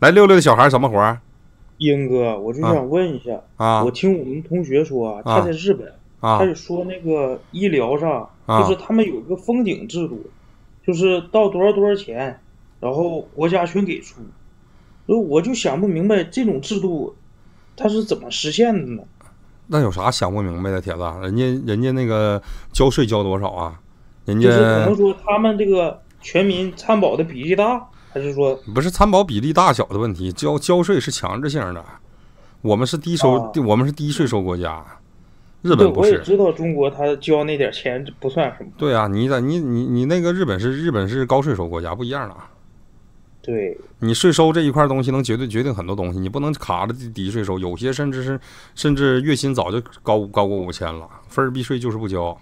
来六六的小孩什么活？英哥，我就想问一下啊，我听我们同学说他在日本啊，他就说那个医疗上就是他们有一个封顶制度，就是到多少多少钱，然后国家全给出。以我就想不明白这种制度它是怎么实现的呢？那有啥想不明白的，铁子？人家人家那个交税交多少啊？人家可能说他们这个全民参保的比例大。还是说不是参保比例大小的问题，交交税是强制性的。我们是低收，我们是低税收国家，日本不是。我也知道中国，他交那点钱不算什么。对啊，你咋你你你那个日本是日本是高税收国家，不一样了。对，你税收这一块东西能绝对决定很多东西，你不能卡着低低税收，有些甚至是甚至月薪早就高高过五千了，分儿币税就是不交，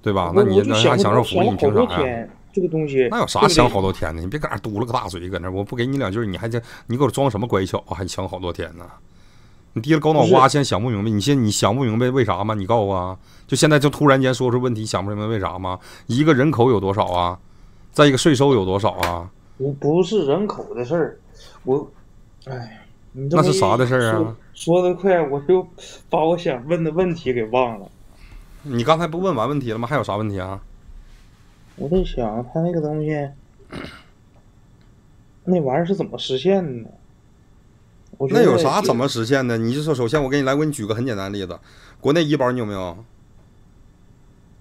对吧？那你能家享受福利，你凭啥呀？这个东西那有啥想好多天呢？你别搁那嘟了个大嘴搁那，我不给你两句，你还这，你给我装什么乖巧啊？还想好多天呢？你低了狗脑瓜，现在想不明白，你现你想不明白为啥吗？你告诉我，就现在就突然间说出问题，想不明白为啥吗？一个人口有多少啊？再一个税收有多少啊？我不是人口的事儿，我，哎，那是啥的事儿啊？说的快，我就把我想问的问题给忘了。你刚才不问完问题了吗？还有啥问题啊？我在想，他那个东西，那玩意儿是怎么实现的？那有啥怎么实现的？你就说，首先我给你来，我给你举个很简单的例子：国内医保你有没有？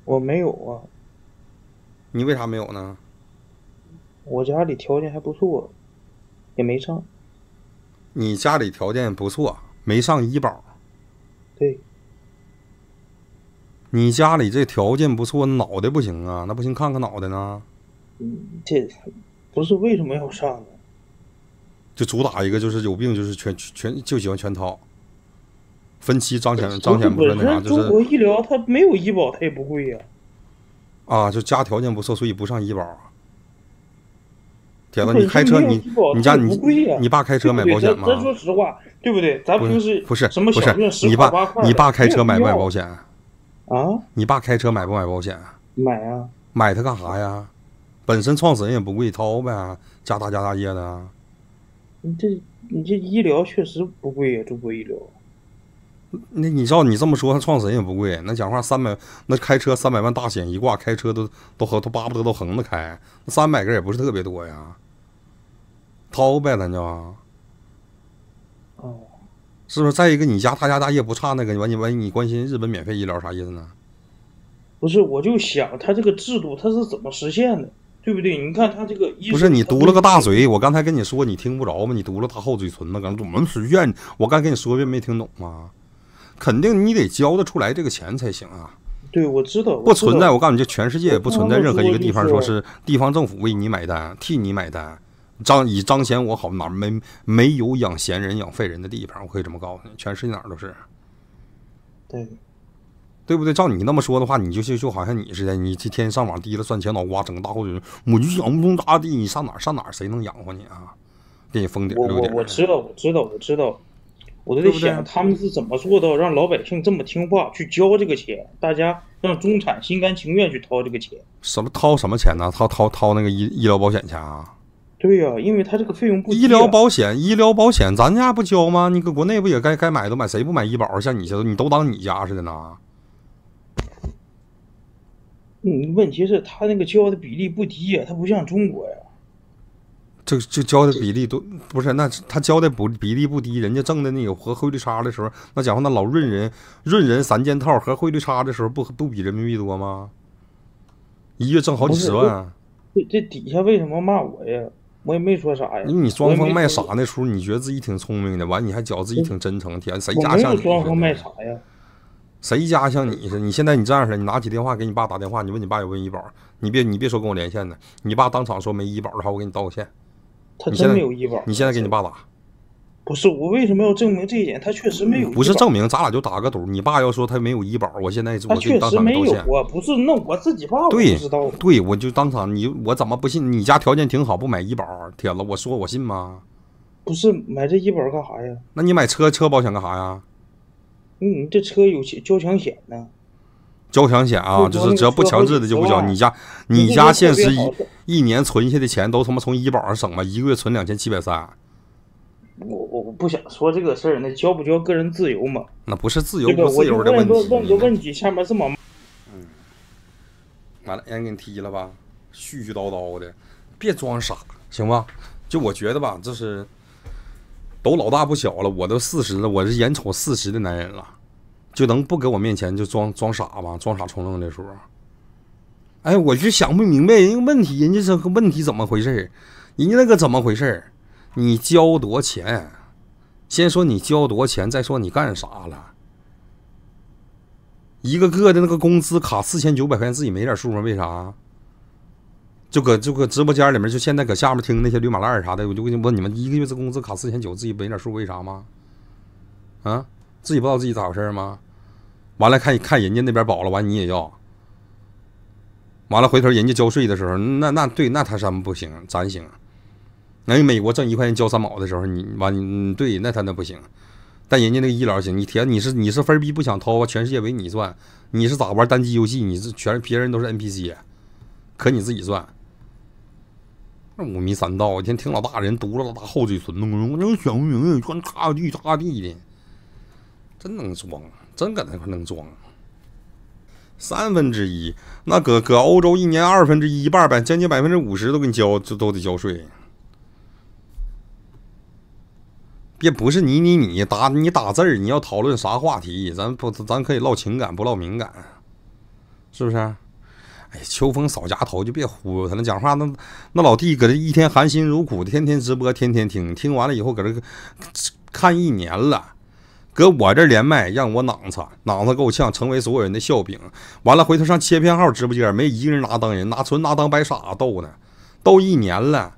我没有啊。你为啥没有呢？我家里条件还不错，也没上。你家里条件不错，没上医保。对。你家里这条件不错，脑袋不行啊？那不行，看看脑袋呢。这不是为什么要上呢？就主打一个就是有病就是全全就喜欢全掏，分期彰显彰显不是那啥？就是中国医疗它没有医保，它也不贵呀。啊，就家条件不错，所以不上医保。铁子，你开车你你家你你爸开车买保险吗？说实话，对不对？咱平时不是什么不是你爸你爸开车买不买保险？啊，你爸开车买不买保险？买啊。买它干啥呀？本身创始人也不贵，掏呗，家大家大业的。你这你这医疗确实不贵呀，中国医疗。那，你照你这么说，创始人也不贵，那讲话三百，那开车三百万大险一挂，开车都都横，都巴不得都横着开，那三百个也不是特别多呀。掏呗，咱就。哦。是不是？再一个，你家他家大业不差那个，你完你完你关心日本免费医疗啥意思呢？不是，我就想他这个制度他是怎么实现的，对不对？你看他这个医不是你嘟了个大嘴，我刚才跟你说你听不着吗？你嘟了他后嘴唇子，怎么实现？我刚跟你说遍没听懂吗？肯定你得交得出来这个钱才行啊。对，我知道，不存在。我告诉你，这全世界也不存在任何一个地方说是地方政府为你买单、替你买单。张以彰显我好哪儿没没有养闲人养废人的地方？我可以这么告诉你，全世界哪儿都是。对，对不对？照你那么说的话，你就是就好像你似的，你这天天上网低了赚钱，脑瓜整个大后腿。我就想不通咋大地，你上哪儿上哪儿？谁能养活你啊？给你封顶。我我我知道我知道我知道，我都在想他们是怎么做到让老百姓这么听话去交这个钱，大家让中产心甘情愿去掏这个钱。什么掏什么钱呢？掏掏掏那个医医疗保险去啊？对呀，因为他这个费用不医疗保险，医疗保险，咱家不交吗？你搁国内不也该该买都买，谁不买医保？像你，你都当你家似的呢。嗯，问题是，他那个交的比例不低，他不像中国呀。这这交的比例都不是，那他交的不比例不低，人家挣的那有和汇率差的时候，那讲话那老润人润人三件套和汇率差的时候，不 不比人民币多吗？一月挣好几十万。这这底下为什么骂我呀？我也没说啥呀！你装疯卖傻那时候，你觉得自己挺聪明的，完你还觉得自己挺真诚。天，谁家像你似的？装疯卖傻呀！谁家像你似的？你现在你这样式你拿起电话给你爸打电话，你问你爸有没有医保？你别你别说跟我连线呢。你爸当场说没医保的话，我给你道个歉。他真没有医保。你现在给你爸打。不是我为什么要证明这一点？他确实没有。不是证明，咱俩就打个赌。你爸要说他没有医保，我现在我就当场道歉。他没有不是？那我自己爸我不知道。对，我就当场你我怎么不信？你家条件挺好，不买医保，铁子，我说我信吗？不是买这医保干啥呀？那你买车车保险干啥呀？嗯，这车有交强险呢。交强险啊，就是只要不强制的就不交。你家你家现实一一年存下的钱都他妈从医保上省了，一个月存两千七百三。我我我不想说这个事儿，那交不交个人自由嘛？那不是自由不自由的问题。我问个问问题，下面这么，嗯，完了，让人给你踢了吧？絮絮叨叨的，别装傻，行吗？就我觉得吧，这是都老大不小了，我都四十了，我是眼瞅四十的男人了，就能不搁我面前就装装傻吗？装傻充愣的时候，哎，我就想不明白人家问题，人家这个问题怎么回事儿？人家那个怎么回事儿？你交多钱？先说你交多钱，再说你干啥了？一个个的那个工资卡四千九百块钱，自己没点数吗？为啥？就搁就搁直播间里面，就现在搁下面听那些驴马烂啥的，我就问你们：你们一个月的工资卡四千九，自己没点数，为啥吗？啊，自己不知道自己咋回事吗？完了，看看人家那边保了，完你也要。完了，回头人家交税的时候，那那对，那他什么不行，咱行。那美国挣一块钱交三毛的时候，你完，对，那他那不行，但人家那个医疗行。你填你是你是分儿逼不想掏全世界围你转，你是咋玩单机游戏？你是全别人都是 NPC，可你自己转。那五迷三道。我天，听老大人嘟了，老大厚嘴唇弄弄，我就想不明白，穿大地大地的，真能装，真搁那块能装。三分之一，那搁搁欧洲一年二分之一，一半呗，将近百分之五十都给你交，就都得交税。别不是你你你打你打字儿，你要讨论啥话题？咱不咱可以唠情感，不唠敏感，是不是？哎，秋风扫家头，就别忽悠他。了，讲话那那老弟搁这一天含辛茹苦的，天天直播，天天听听完了以后搁这看一年了，搁我这连麦让我脑子脑子够呛，成为所有人的笑柄。完了回头上切片号直播间，没一个人拿当人拿纯拿当白傻子逗呢，逗一年了。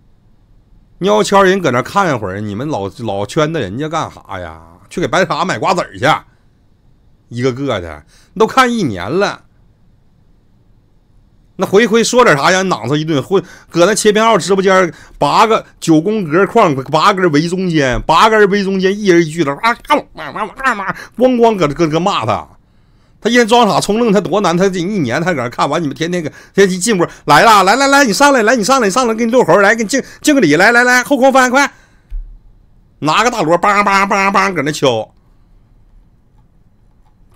鸟悄人搁那看一会儿，你们老老圈着人家干哈呀？去给白茶买瓜子去，一个个的都看一年了。那回回说点啥呀？脑他一顿，或搁那切片号直播间，八个九宫格框，八根围中间，八根围中间，一人一句的啊，咣咣搁搁搁骂他。他一天装傻充愣，他多难！他这一年，他搁那看完你们天天搁天天进屋来了，来来来，你上来，来你上来，你上来，给你逗猴，来给你敬敬个礼，来来来，后空翻，快拿个大锣，梆梆梆梆搁那敲，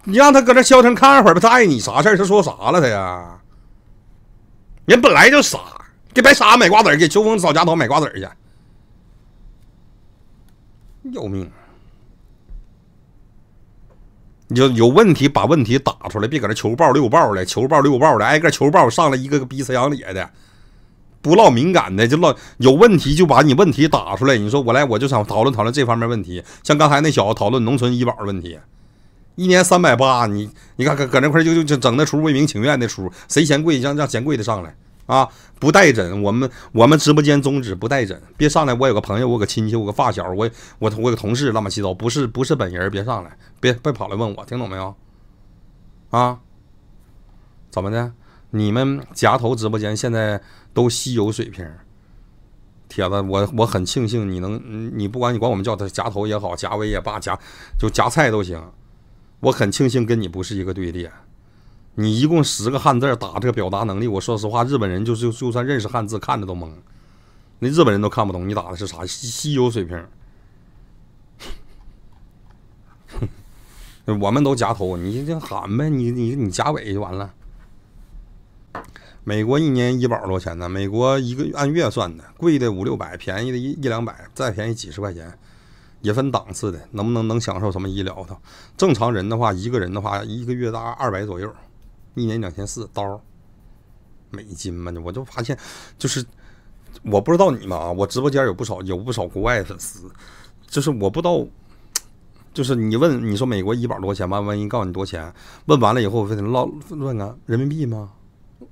你让他搁那消停看会儿吧，碍你啥事儿？他说啥了他呀？人本来就傻，给白傻子买瓜子儿，给秋风找家淘买瓜子儿去，要命！你就有问题，把问题打出来，别搁那求爆六爆的，求爆六爆的，挨个求爆上来，一个个逼死杨咧的，不唠敏感的就唠有问题，就把你问题打出来。你说我来，我就想讨论讨论这方面问题，像刚才那小子讨论农村医保的问题，一年三百八，你你看搁搁那块就就就整那出为民请愿那出，谁嫌贵，让让嫌贵的上来。啊，不带诊，我们我们直播间宗旨不带诊，别上来。我有个朋友，我个亲戚，我个发小，我我我个同事，乱八七糟，不是不是本人，别上来，别别跑来问我，听懂没有？啊，怎么的？你们夹头直播间现在都稀有水平，铁子，我我很庆幸你能你不管你管我们叫他夹头也好，夹尾也罢，夹就夹菜都行，我很庆幸跟你不是一个队列。你一共十个汉字打这个表达能力，我说实话，日本人就是就算认识汉字，看着都懵，那日本人都看不懂你打的是啥，稀稀有水平。我们都夹头，你就喊呗，你你你夹尾就完了。美国一年医保多少钱呢？美国一个按月算的，贵的五六百，便宜的一一两百，再便宜几十块钱，也分档次的，能不能能享受什么医疗？的？正常人的话，一个人的话，一个月概二百左右。一年两千四刀，美金嘛我就发现，就是我不知道你们啊，我直播间有不少有不少国外粉丝，就是我不知道，就是你问你说美国医保多少钱吧，万一告诉你多少钱，问完了以后非得唠问个人民币吗？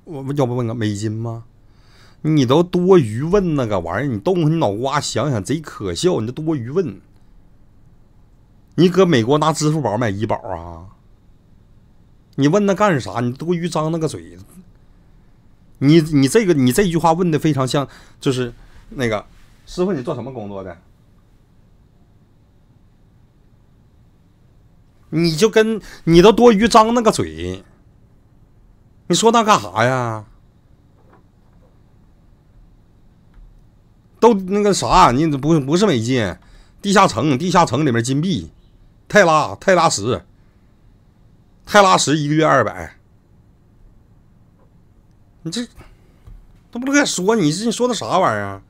我要不问个美金吗？你都多余问那个玩意儿，你动动你脑瓜想想，贼可笑，你这多余问，你搁美国拿支付宝买医保啊？你问他干啥？你多余张那个嘴，你你这个你这句话问的非常像，就是那个师傅，你做什么工作的？你就跟你都多余张那个嘴，你说那干啥呀？都那个啥？你不不是没金，地下城，地下城里面金币，泰拉泰拉石。泰拉石一个月二百，你这都不意说，你这你说的啥玩意儿？